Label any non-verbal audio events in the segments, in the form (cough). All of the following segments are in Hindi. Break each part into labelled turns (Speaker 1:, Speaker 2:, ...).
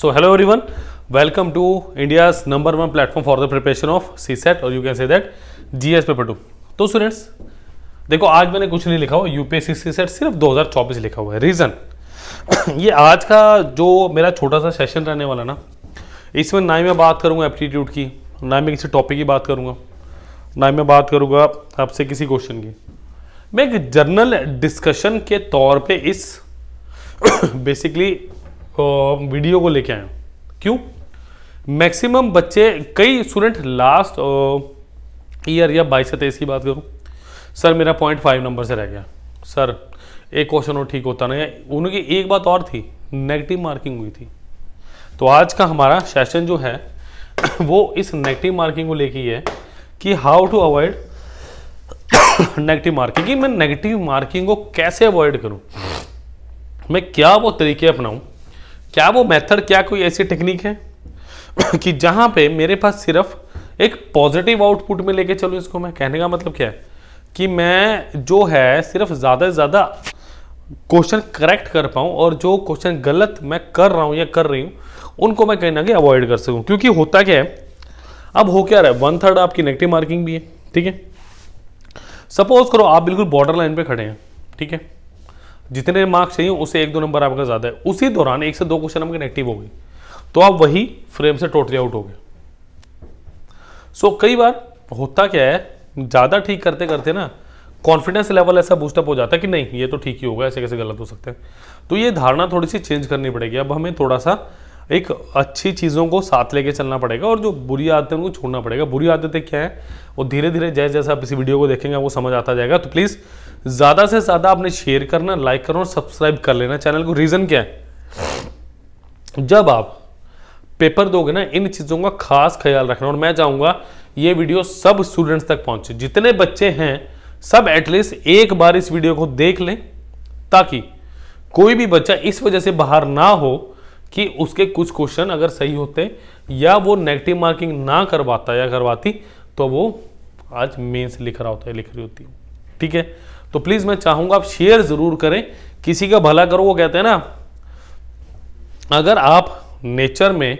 Speaker 1: so every one welcome to India number one platform for the preparation of CSAT और can say that G S paper two तो स्टूडेंट्स देखो आज मैंने कुछ नहीं लिखा हुआ यूपीएससी सेट सिर्फ 2024 लिखा हुआ है रीज़न (coughs) ये आज का जो मेरा छोटा सा सेशन रहने वाला ना इसमें ना ही मैं बात करूंगा एप्टीट्यूड की ना मैं किसी टॉपिक की बात करूंगा ना मैं बात करूंगा आपसे किसी क्वेश्चन की मैं एक जर्नल डिस्कशन के तौर पे इस बेसिकली (coughs) वीडियो को लेके आए क्यों मैक्सिमम बच्चे कई स्टूडेंट लास्ट ईयर या बाईस तेईस की बात करूँ सर मेरा पॉइंट फाइव नंबर से रह गया सर एक क्वेश्चन और ठीक होता नहीं उनकी एक बात और थी नेगेटिव मार्किंग हुई थी तो आज का हमारा सेशन जो है (coughs) वो इस नेगेटिव मार्किंग को लेके है कि how to avoid negative marking मैं नेगेटिव मार्किंग को कैसे अवॉइड करूं मैं क्या वो तरीके अपनाऊं क्या वो मेथड क्या कोई ऐसी टेक्निक है (coughs) कि जहां पे मेरे पास सिर्फ एक पॉजिटिव आउटपुट में लेके चलूँ इसको मैं कहने का मतलब क्या है कि मैं जो है सिर्फ ज़्यादा से ज़्यादा क्वेश्चन करेक्ट कर पाऊं और जो क्वेश्चन गलत मैं कर रहा हूं या कर रही हूं उनको मैं कहीं ना कहीं अवॉइड कर सकूं क्योंकि होता क्या है अब हो क्या रहा है वन थर्ड आपकी नेगेटिव मार्किंग भी है ठीक है सपोज करो आप बिल्कुल बॉर्डर लाइन पे खड़े हैं ठीक है जितने मार्क्स चाहिए उससे एक दो नंबर आपका ज़्यादा है उसी दौरान एक से दो क्वेश्चन आपके नेगेटिव हो गए तो आप वही फ्रेम से टोटली आउट हो गए सो so, कई बार होता क्या है ज़्यादा ठीक करते करते ना कॉन्फिडेंस लेवल ऐसा बूस्टअप हो जाता है कि नहीं ये तो ठीक ही होगा ऐसे कैसे गलत हो सकते हैं तो ये धारणा थोड़ी सी चेंज करनी पड़ेगी अब हमें थोड़ा सा एक अच्छी चीज़ों को साथ लेके चलना पड़ेगा और जो बुरी आदतें उनको छोड़ना पड़ेगा बुरी आदतें क्या है वो धीरे धीरे जैसे जैसे आप इसी वीडियो को देखेंगे आपको समझ आता जाएगा तो प्लीज़ ज़्यादा से ज़्यादा आपने शेयर करना लाइक करना और सब्सक्राइब कर लेना चैनल को रीज़न क्या है जब आप पेपर दोगे ना इन चीज़ों का खास ख्याल रखना और मैं चाहूंगा ये वीडियो सब स्टूडेंट्स तक पहुंचे जितने बच्चे हैं सब एटलीस्ट एक बार इस वीडियो को देख लें ताकि कोई भी बच्चा इस वजह से बाहर ना हो कि उसके कुछ क्वेश्चन अगर सही होते या वो नेगेटिव मार्किंग ना करवाता या करवाती तो वो आज मेंस लिख रहा होता है लिख रही होती ठीक है तो प्लीज़ मैं चाहूंगा आप शेयर ज़रूर करें किसी का भला करो वो कहते हैं ना अगर आप नेचर में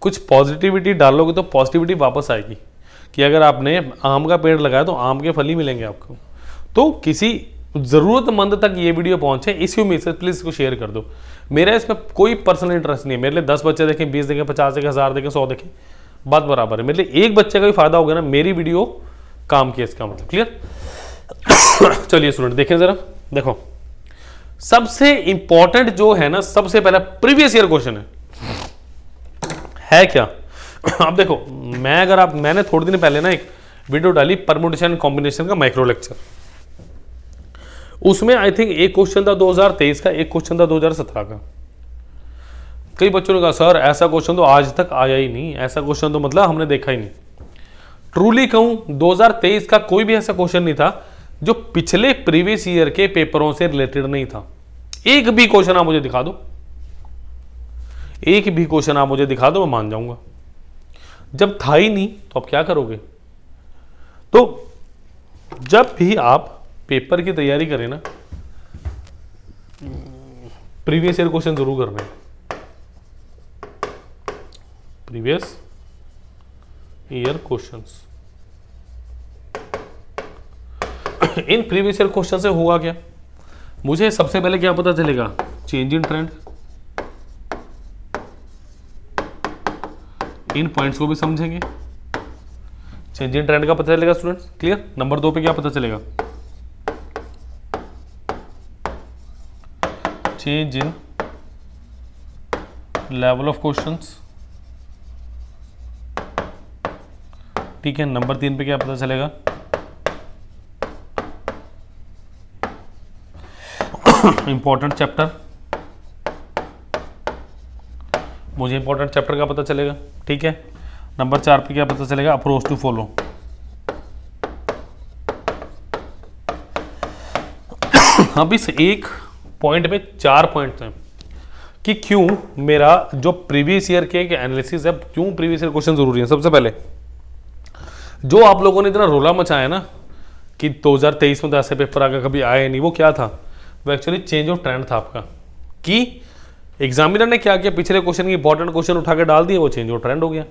Speaker 1: कुछ पॉजिटिविटी डालोगे तो पॉजिटिविटी वापस आएगी कि अगर आपने आम का पेड़ लगाया तो आम के फल ही मिलेंगे आपको तो किसी ज़रूरतमंद तक ये वीडियो पहुंचे इसी उम्मीद से प्लीज़ इसको शेयर कर दो मेरा इसमें कोई पर्सनल इंटरेस्ट नहीं है मेरे लिए दस बच्चे देखें बीस देखें पचास देखें हज़ार देखें सौ देखें बात बराबर है मेरे लिए एक बच्चे का भी फायदा होगा ना मेरी वीडियो काम किया इसका मतलब क्लियर (coughs) चलिए स्टूडेंट देखें जरा देखो सबसे इंपॉर्टेंट जो है ना सबसे पहला प्रीवियस ईयर क्वेश्चन है है क्या अब (coughs) देखो मैं अगर आप मैंने थोड़े दिन पहले ना एक वीडियो डाली परमोटेशन कॉम्बिनेशन का माइक्रो लेक्चर उसमें आई थिंक एक क्वेश्चन था 2023 का एक क्वेश्चन था 2017 का कई बच्चों ने कहा सर ऐसा क्वेश्चन तो आज तक आया ही नहीं ऐसा क्वेश्चन तो मतलब हमने देखा ही नहीं ट्रूली कहूं 2023 का कोई भी ऐसा क्वेश्चन नहीं था जो पिछले प्रीवियस ईयर के पेपरों से रिलेटेड नहीं था एक भी क्वेश्चन आप मुझे दिखा दो एक भी क्वेश्चन आप मुझे दिखा दो मैं मान जाऊंगा जब था ही नहीं तो आप क्या करोगे तो जब भी आप पेपर की तैयारी करें ना प्रीवियस ईयर क्वेश्चन जरूर कर रहे प्रीवियस ईयर क्वेश्चंस (coughs) इन प्रीवियस ईयर क्वेश्चन से होगा क्या मुझे सबसे पहले क्या पता चलेगा चेंज इन ट्रेंड इन पॉइंट्स को भी समझेंगे चेंज इन ट्रेंड का पता चलेगा स्टूडेंट्स क्लियर नंबर दो पे क्या पता चलेगा change in level of questions ठीक है नंबर तीन पे क्या पता चलेगा इंपॉर्टेंट चैप्टर मुझे इंपॉर्टेंट चैप्टर का पता चलेगा ठीक है नंबर चार पे क्या पता चलेगा अप्रोच टू फॉलो अब इस एक पॉइंट में चार पॉइंट हैं कि क्यों मेरा जो प्रीवियस ईयर के एनालिसिस है क्यों प्रीवियस ईयर क्वेश्चन जरूरी है सबसे पहले जो आप लोगों ने इतना रोला मचाया ना कि 2023 में तो ऐसे पेपर आगे कभी आए नहीं वो क्या था वो एक्चुअली चेंज ऑफ ट्रेंड था आपका कि एग्जामिनर ने क्या किया पिछले क्वेश्चन की इंपॉर्टेंट क्वेश्चन उठा के डाल दिए वो चेंज ऑफ ट्रेंड हो गया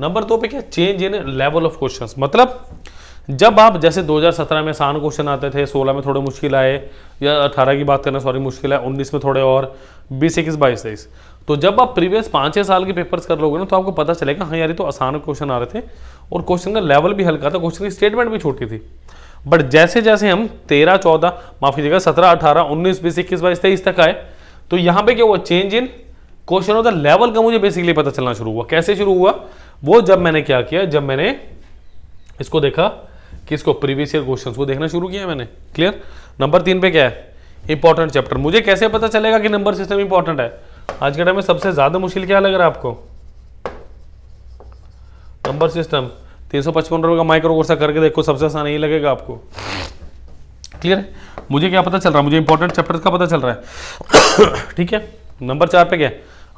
Speaker 1: नंबर दो पे क्या change in level of questions मतलब जब आप जैसे 2017 में आसान क्वेश्चन आते थे 16 में थोड़े मुश्किल आए या 18 की बात करना सॉरी मुश्किल है 19 में थोड़े और बीस इक्कीस बाईस तेईस तो जब आप प्रीवियस पाँच छः साल के पेपर्स कर लोगे ना तो आपको पता चलेगा हाँ यार ये तो आसान क्वेश्चन आ रहे थे और क्वेश्चन का लेवल भी हल्का था क्वेश्चन की स्टेटमेंट भी छोटी थी बट जैसे जैसे हम तेरह चौदह माफी देगा सत्रह अठारह उन्नीस बीस इक्कीस बाईस तेईस तक आए तो यहां पे क्या हुआ change in question of the level का मुझे बेसिकली पता चलना शुरू हुआ कैसे शुरू हुआ वो जब मैंने क्या किया जब मैंने इसको देखा कि इसको प्रीवियस ईयर क्वेश्चन को देखना शुरू किया मैंने क्लियर नंबर तीन पे क्या है इंपॉर्टेंट चैप्टर मुझे कैसे पता चलेगा कि नंबर सिस्टम इंपॉर्टेंट है आज के टाइम में सबसे ज्यादा मुश्किल क्या लग रहा है आपको नंबर सिस्टम तीन सौ पचपन रुपये का माइक्रो कोर्सा करके देखो सबसे आसान यही लगेगा आपको क्लियर है मुझे क्या पता चल रहा है मुझे इंपॉर्टेंट चैप्टर का पता चल रहा है (coughs) ठीक है नंबर चार पे क्या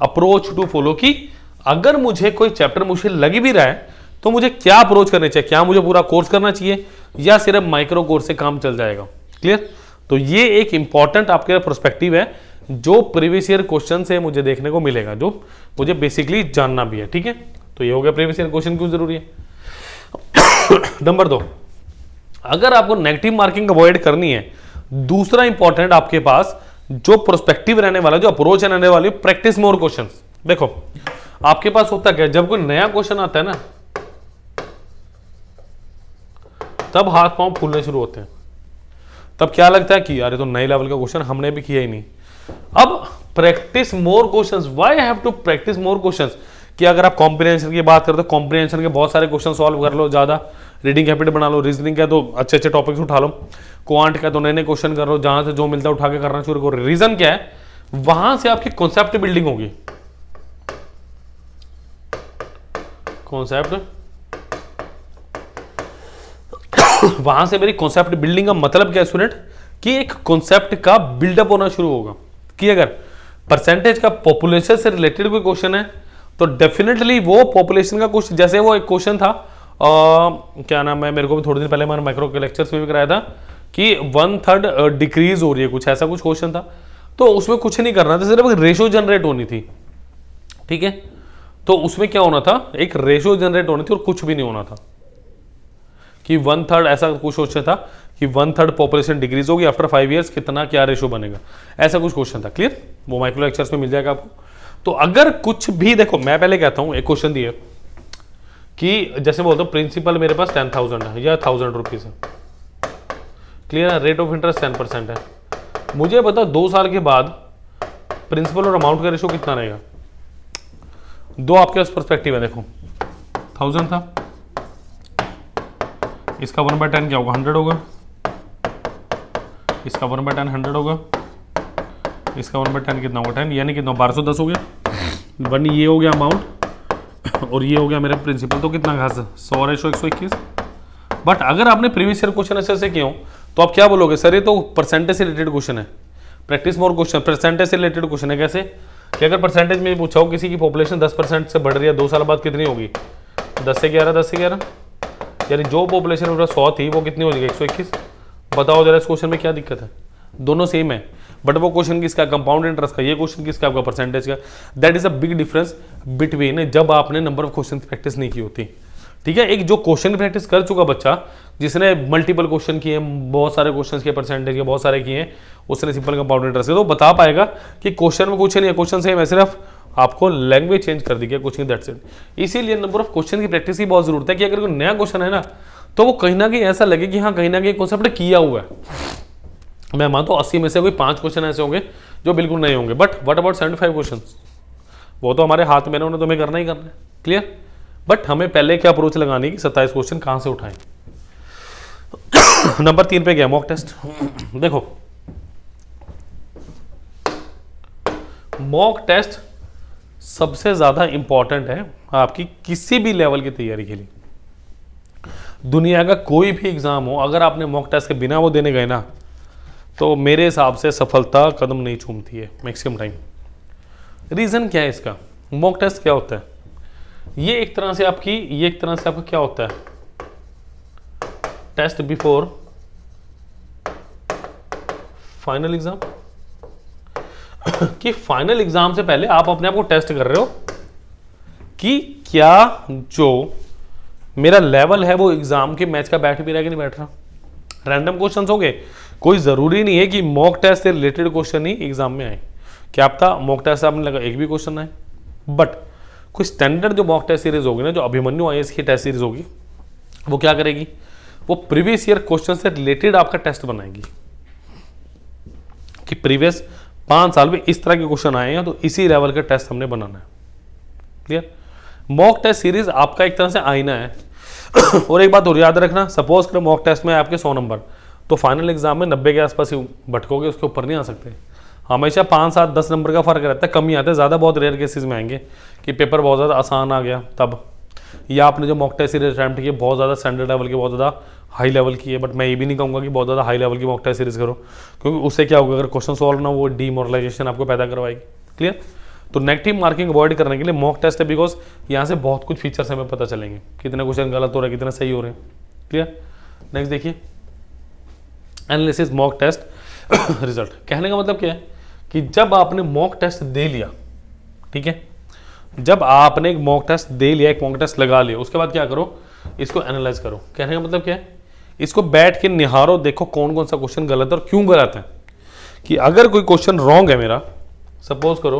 Speaker 1: अप्रोच टू फॉलो की अगर मुझे कोई चैप्टर मुझे लग भी रहा है तो मुझे क्या अप्रोच करना चाहिए क्या मुझे पूरा कोर्स करना चाहिए या सिर्फ माइक्रो कोर्स से काम चल जाएगा क्लियर तो ये एक इंपॉर्टेंट आपके प्रोस्पेक्टिव है जो प्रीवियस ईयर क्वेश्चन से मुझे देखने को मिलेगा जो मुझे बेसिकली जानना भी है ठीक है तो ये हो गया प्रीवियस ईयर क्वेश्चन क्यों जरूरी है (coughs) नंबर दो अगर आपको नेगेटिव मार्किंग अवॉइड करनी है दूसरा इंपॉर्टेंट आपके पास जो प्रोस्पेक्टिव रहने वाला जो अप्रोच रहने वाली प्रैक्टिस मोर क्वेश्चन देखो आपके पास होता क्या जब कोई नया क्वेश्चन आता है ना तब हाथ पांव फूलने शुरू होते हैं तब क्या लगता है कि यार ये तो नए लेवल का क्वेश्चन हमने भी किया ही नहीं अब practice more questions why have to practice more questions कि अगर आप कॉम्प्रीहेंशन की बात करते हो कॉम्प्रीहेंशन के बहुत सारे क्वेश्चन सॉल्व कर लो ज़्यादा रीडिंग कैपिटल बना लो रीजनिंग का तो अच्छे अच्छे टॉपिक्स उठा लो क्वांट का तो नए नए क्वेश्चन कर लो जहाँ से जो मिलता है उठा के करना शुरू करो रीज़न क्या है वहां से आपकी कॉन्सेप्ट बिल्डिंग होगी कॉन्सेप्ट वहां से मेरी कॉन्सेप्ट बिल्डिंग का मतलब क्या है स्टूडेंट कि एक कॉन्सेप्ट का बिल्डअप होना शुरू होगा कि अगर परसेंटेज का पॉपुलेशन से रिलेटेड कोई क्वेश्चन है तो डेफिनेटली वो पॉपुलेशन का कुछ जैसे वो एक क्वेश्चन था आ, क्या नाम है मेरे को भी थोड़े दिन पहले मैंने माइक्रो लेक्चर में भी कराया था कि वन थर्ड डिक्रीज हो रही है कुछ ऐसा कुछ क्वेश्चन था तो उसमें कुछ नहीं करना था सिर्फ रेशो जनरेट होनी थी ठीक है तो उसमें क्या होना था एक रेशो जनरेट होनी थी और कुछ भी नहीं होना था कि वन थर्ड ऐसा कुछ क्वेश्चन था कि वन थर्ड पॉपुलेशन डिक्रीज होगी आफ्टर फाइव ईयर्स कितना क्या रेशो बनेगा ऐसा कुछ क्वेश्चन था क्लियर वो माइक्रो लेक्चर्स में मिल जाएगा आपको तो अगर कुछ भी देखो मैं पहले कहता हूं एक क्वेश्चन दिए कि जैसे बोलते प्रिंसिपल मेरे पास टेन थाउजेंड है या थाउजेंड रुपीज है clear rate of interest ten percent है मुझे बता दो साल के बाद प्रिंसिपल और अमाउंट का रेशियो कितना रहेगा दो आपके पास परस्पेक्टिव है देखो थाउजेंड था इसका वन बाय टेन क्या होगा हंड्रेड होगा इसका वन बाय टेन हंड्रेड होगा इसका वन बाई टेन कितना होगा टेन यानी कितना बारह सौ दस हो गया वन ये हो गया अमाउंट और ये हो गया मेरा प्रिंसिपल तो कितना है सौ रेशो एक सौ इक्कीस बट अगर आपने प्रीवियस ईयर क्वेश्चन ऐसे ऐसे किए हो तो आप क्या बोलोगे सर ये तो परसेंटेज से रिलेटेड क्वेश्चन है प्रैक्टिस मोर क्वेश्चन परसेंटेज से रिलेटेड क्वेश्चन है कैसे कि अगर परसेंटेज में पूछा हो किसी की पॉपुलेशन दस परसेंट से बढ़ रही है दो साल बाद कितनी होगी दस से ग्यारह दस से ग्यारह यानी जो पॉपुलेशन मेरा सौ थी वो कितनी हो जाएगी एक सौ इक्कीस बताओ जरा इस क्वेश्चन में क्या दिक्कत है दोनों सेम है बट वो क्वेश्चन किसका कंपाउंड इंटरेस्ट का ये क्वेश्चन किसका आपका परसेंटेज का that is a big difference between जब आपने नंबर ऑफ क्वेश्चन प्रैक्टिस नहीं की होती ठीक है एक जो क्वेश्चन प्रैक्टिस कर चुका बच्चा जिसने मल्टीपल क्वेश्चन किए बहुत सारे क्वेश्चन के परसेंटेज के बहुत सारे किए उसने सिंपल कंपाउंड इंटरेस्ट तो बता पाएगा कि क्वेश्चन में कुछ नहीं है क्वेश्चन सेम है सिर्फ आपको लैंग्वेज चेंज कर दी गया क्वेश्चन दैट सेट इसीलिए नंबर ऑफ क्वेश्चन की प्रैक्टिस की बहुत जरूरत है कि अगर कोई नया क्वेश्चन है ना तो वो कहीं ना कहीं ऐसा लगे कि हाँ कहीं ना कहीं कॉन्सेप्ट किया हुआ है मैं मानता हूँ अस्सी में से कोई पाँच क्वेश्चन ऐसे होंगे जो बिल्कुल नहीं होंगे but what about seventy five question वो तो हमारे हाथ में ना उन्हें तो हमें करना ही करना है क्लियर बट हमें पहले क्या अप्रोच लगानी कि सत्ताईस क्वेश्चन कहाँ से उठाएं नंबर (coughs) तीन पे गया मॉक टेस्ट (coughs) देखो मॉक टेस्ट सबसे ज़्यादा इंपॉर्टेंट है आपकी किसी भी लेवल की तैयारी के लिए दुनिया का कोई भी एग्ज़ाम हो अगर आपने मॉक टेस्ट के बिना वो देने गए ना तो मेरे हिसाब से सफलता कदम नहीं चूमती है मैक्सिमम टाइम रीज़न क्या है इसका मॉक टेस्ट क्या होता है ये एक तरह से आपकी ये एक तरह से आपका क्या होता है टेस्ट बिफोर फाइनल एग्जाम कि फाइनल एग्जाम से पहले आप अपने आप को टेस्ट कर रहे हो कि क्या जो मेरा लेवल है वो एग्जाम के मैच का बैठ भी रहा कि नहीं बैठ रहा रैंडम क्वेश्चंस होंगे कोई ज़रूरी नहीं है कि मॉक टेस्ट से रिलेटेड क्वेश्चन ही एग्जाम में आए क्या आप था मॉक टेस्ट आपने लगा एक भी क्वेश्चन आए बट कोई स्टैंडर्ड जो मॉक टेस्ट सीरीज होगी ना जो अभिमन्यु आई की टेस्ट सीरीज होगी वो क्या करेगी वो प्रीवियस ईयर क्वेश्चन से रिलेटेड आपका टेस्ट बनाएगी कि प्रीवियस पांच साल में इस तरह के क्वेश्चन आए हैं तो इसी लेवल का टेस्ट हमने बनाना है क्लियर मॉक टेस्ट सीरीज आपका एक तरह से आईना है (coughs) और एक बात और याद रखना सपोज करो मॉक टेस्ट में आपके सौ नंबर तो फाइनल एग्जाम में नब्बे के आसपास ही भटकोगे उसके ऊपर नहीं आ सकते हमेशा पाँच सात दस नंबर का फ़र्क रहता है कम ही आता है ज़्यादा बहुत रेयर केसेज में आएंगे कि पेपर बहुत ज़्यादा आसान आ गया तब या आपने जो मॉक टेस्ट सीरीज अटैम्प्ट किए बहुत ज़्यादा स्टैंडर्ड लेवल के बहुत ज़्यादा हाई लेवल की है बट मैं ये भी नहीं कहूँगा कि बहुत ज़्यादा हाई लेवल की मॉक टेस्ट सीरीज करो क्योंकि उससे क्या होगा अगर क्वेश्चन सॉल्व ना वो डीमोरलाइजेशन आपको पैदा करवाएगी क्लियर तो नेगेटिव मार्किंग अवॉइड करने के लिए मॉक टेस्ट है बिकॉज यहाँ से बहुत कुछ फीचर्स हमें पता चलेंगे कितने क्वेश्चन गलत हो रहे हैं कितने सही हो रहे हैं क्लियर नेक्स्ट देखिए एनालिसिस मॉक टेस्ट (coughs) रिजल्ट कहने का मतलब क्या है कि जब आपने मॉक टेस्ट दे लिया ठीक है जब आपने एक मॉक टेस्ट दे लिया एक मॉक टेस्ट लगा लिया उसके बाद क्या करो इसको एनालाइज करो कहने का मतलब क्या है इसको बैठ के निहारो देखो कौन कौन सा क्वेश्चन गलत है और क्यों गलत है कि अगर कोई क्वेश्चन रॉन्ग है मेरा सपोज करो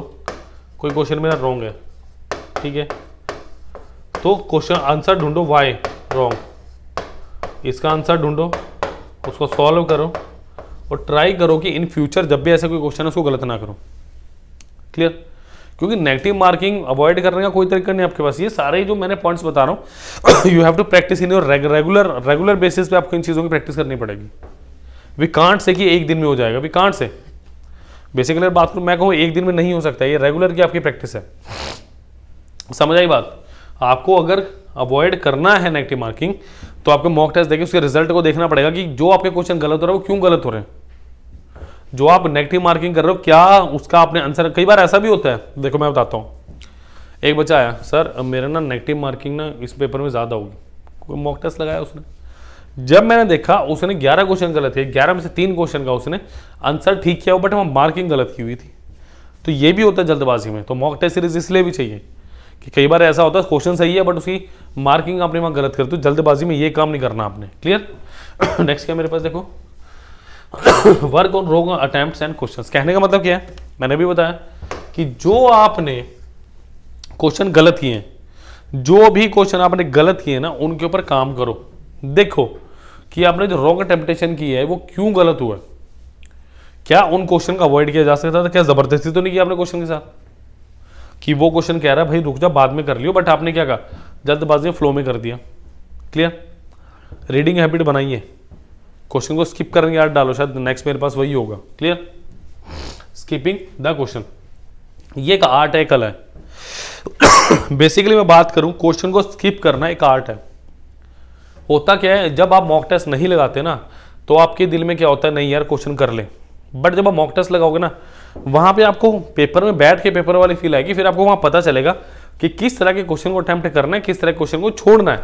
Speaker 1: कोई क्वेश्चन मेरा रॉन्ग है ठीक है तो क्वेश्चन आंसर ढूंढो वाई रॉन्ग इसका आंसर ढूंढो उसको सॉल्व करो और ट्राई करो कि इन फ्यूचर जब भी ऐसा कोई क्वेश्चन है उसको गलत ना करो क्लियर क्योंकि नेगेटिव मार्किंग अवॉइड करने का कोई तरीका नहीं आपके पास ये सारे जो मैंने पॉइंट्स बता रहा हूँ you have to practice in your regular regular basis पे आपको इन चीज़ों की प्रैक्टिस करनी पड़ेगी वी कांट से कि एक दिन में हो जाएगा वी कांट से बेसिकली बात करूँ मैं कहूँ एक दिन में नहीं हो सकता ये रेगुलर की आपकी प्रैक्टिस है समझ आई बात आपको अगर अवॉइड करना है नेगेटिव मार्किंग तो आपको मॉक टेस्ट देखिए उसके रिजल्ट को देखना पड़ेगा कि जो आपके क्वेश्चन गलत हो रहे हैं वो क्यों गलत हो रहे हैं जो आप नेगेटिव मार्किंग कर रहे हो क्या उसका आपने आंसर कई बार ऐसा भी होता है देखो मैं बताता हूँ एक बच्चा आया सर मेरा ना नेगेटिव मार्किंग ना इस पेपर में ज़्यादा होगी कोई मॉक टेस्ट लगाया उसने जब मैंने देखा उसने 11 क्वेश्चन गलत है 11 में से तीन क्वेश्चन का उसने आंसर ठीक किया हो बट वहाँ मार्किंग गलत की हुई थी तो ये भी होता है जल्दबाजी में तो मॉक टेस्ट सीरीज इसलिए भी चाहिए कि कई बार ऐसा होता है क्वेश्चन सही है बट उसकी मार्किंग आपने वहां गलत करती हो तो जल्दबाजी में ये काम नहीं करना आपने क्लियर नेक्स्ट (coughs) क्या मेरे पास देखो work on wrong attempt and question कहने का मतलब क्या है मैंने भी बताया कि जो आपने क्वेश्चन गलत किए हैं जो भी क्वेश्चन आपने गलत किए ना उनके ऊपर काम करो देखो कि आपने जो रॉन्ग अटेम्पटेशन की है वो क्यों गलत हुआ क्या उन क्वेश्चन का अवॉइड किया जा सकता था क्या ज़बरदस्ती तो नहीं किया आपने क्वेश्चन के साथ कि वो क्वेश्चन कह रहा है भाई रुक जा बाद में कर लियो बट आपने क्या कहा जल्दबाजी फ्लो में कर दिया क्लियर रीडिंग हैबिट बनाइए क्वेश्चन को स्किप करने याद डालो शायद नेक्स्ट मेरे पास वही होगा क्लियर स्किपिंग द क्वेश्चन ये एक आर्ट है कला है बेसिकली मैं बात करूं क्वेश्चन को स्किप करना एक आर्ट है होता क्या है जब आप मॉक टेस्ट नहीं लगाते ना तो आपके दिल में क्या होता है नहीं यार क्वेश्चन कर ले बट जब आप मॉक टेस्ट लगाओगे ना वहाँ पे आपको पेपर में बैठ के पेपर वाली फील आएगी फिर आपको वहाँ पता चलेगा कि किस तरह के क्वेश्चन को अटैम्प्ट करना है किस तरह के क्वेश्चन को छोड़ना है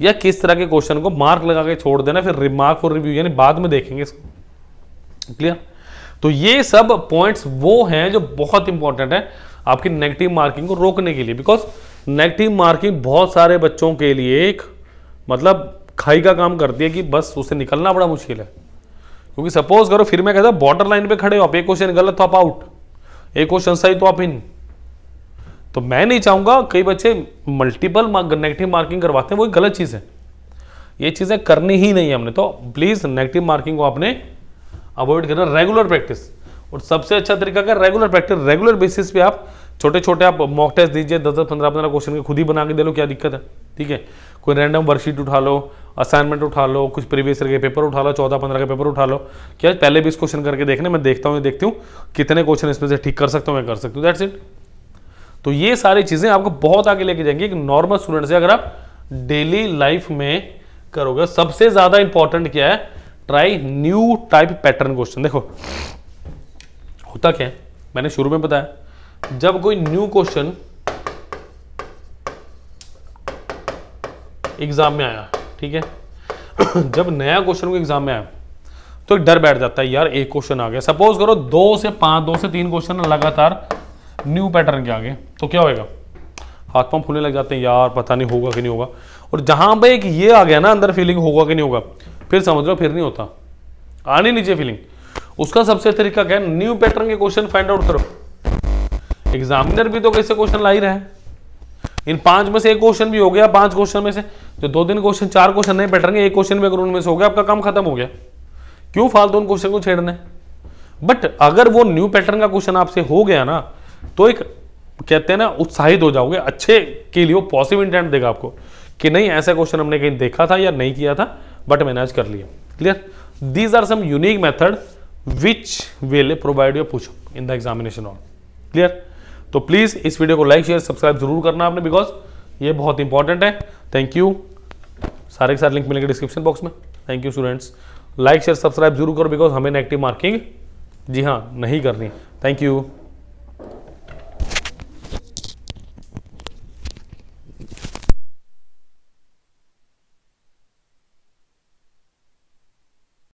Speaker 1: या किस तरह के क्वेश्चन को मार्क लगा के छोड़ देना फिर रिमार्क और रिव्यू यानी बाद में देखेंगे इसको क्लियर तो ये सब पॉइंट्स वो हैं जो बहुत इंपॉर्टेंट है आपकी नेगेटिव मार्किंग को रोकने के लिए बिकॉज नेगेटिव मार्किंग बहुत सारे बच्चों के लिए एक मतलब खाई का काम करती है कि बस उसे निकलना बड़ा मुश्किल है क्योंकि सपोज करो फिर मैं कहता हूं बॉर्डर लाइन पे खड़े हो आप एक क्वेश्चन गलत तो आप आउट एक क्वेश्चन सही तो आप इन तो मैं नहीं चाहूंगा कई बच्चे मल्टीपल नेगेटिव मार्किंग करवाते हैं वो गलत चीज़ है ये चीज़ें करनी ही नहीं है हमने तो प्लीज़ नेगेटिव मार्किंग को आपने अवॉइड करना रेगुलर प्रैक्टिस और सबसे अच्छा तरीका क्या रेगुलर प्रैक्टिस रेगुलर बेसिस पे आप छोटे छोटे आप मॉक टेस्ट दीजिए दस दस पंद्रह पंद्रह क्वेश्चन के खुद ही बना के दे लो क्या दिक्कत है ठीक है कोई रैंडम वर्कशीट उठा लो असाइनमेंट उठा लो कुछ प्रीवियस के पेपर उठा लो चौदह पंद्रह के पेपर उठा लो क्या पहले भी इस क्वेश्चन करके देखने मैं देखता हूँ देखती हूँ कितने क्वेश्चन इसमें से ठीक कर सकता हूँ मैं कर सकती हूँ दैट्स इट तो ये सारी चीज़ें आपको बहुत आगे लेके जाएंगी एक नॉर्मल स्टूडेंट से अगर आप डेली लाइफ में करोगे सबसे ज़्यादा इंपॉर्टेंट क्या है try new type pattern question देखो होता क्या है मैंने शुरू में बताया जब कोई न्यू क्वेश्चन एग्ज़ाम में आया ठीक है (clears throat) जब नया क्वेश्चन को एग्ज़ाम में आया तो एक डर बैठ जाता है यार एक क्वेश्चन आ गया सपोज करो दो से पांच दो से तीन क्वेश्चन लगातार न्यू पैटर्न के आगे तो क्या होएगा हाथ पाँव फूलने लग जाते हैं यार पता नहीं होगा कि नहीं होगा और जहां पे एक ये आ गया ना अंदर फीलिंग होगा कि नहीं होगा फिर समझ लो फिर नहीं होता आनी नीचे फीलिंग उसका सबसे तरीका क्या है न्यू पैटर्न के क्वेश्चन फाइंड आउट करो एग्जामिनर भी तो कैसे क्वेश्चन ला ही रहे हैं इन पांच में से एक क्वेश्चन भी हो गया पांच क्वेश्चन में से जो दो दिन क्वेश्चन चार क्वेश्चन नहीं रहे एक क्वेश्चन में अगर उनमें से हो गया आपका काम खत्म हो गया क्यों फालतू उन क्वेश्चन को छेड़ने बट अगर वो न्यू पैटर्न का क्वेश्चन आपसे हो गया ना तो एक कहते हैं ना उत्साहित हो जाओगे अच्छे के लिए पॉजिटिव इंटेंट देगा आपको कि नहीं ऐसा क्वेश्चन हमने कहीं देखा था या नहीं किया था बट मैंने आज कर लिया clear these are some unique method which will provide your push in the examination all clear तो प्लीज़ इस वीडियो को लाइक शेयर सब्सक्राइब जरूर करना आपने बिकॉज ये बहुत इंपॉर्टेंट है थैंक यू सारे के सारे लिंक मिलेंगे डिस्क्रिप्शन बॉक्स में thank you students like share subscribe जरूर करो बिकॉज हमें नेगेटिव मार्किंग जी हाँ नहीं करनी थैंक यू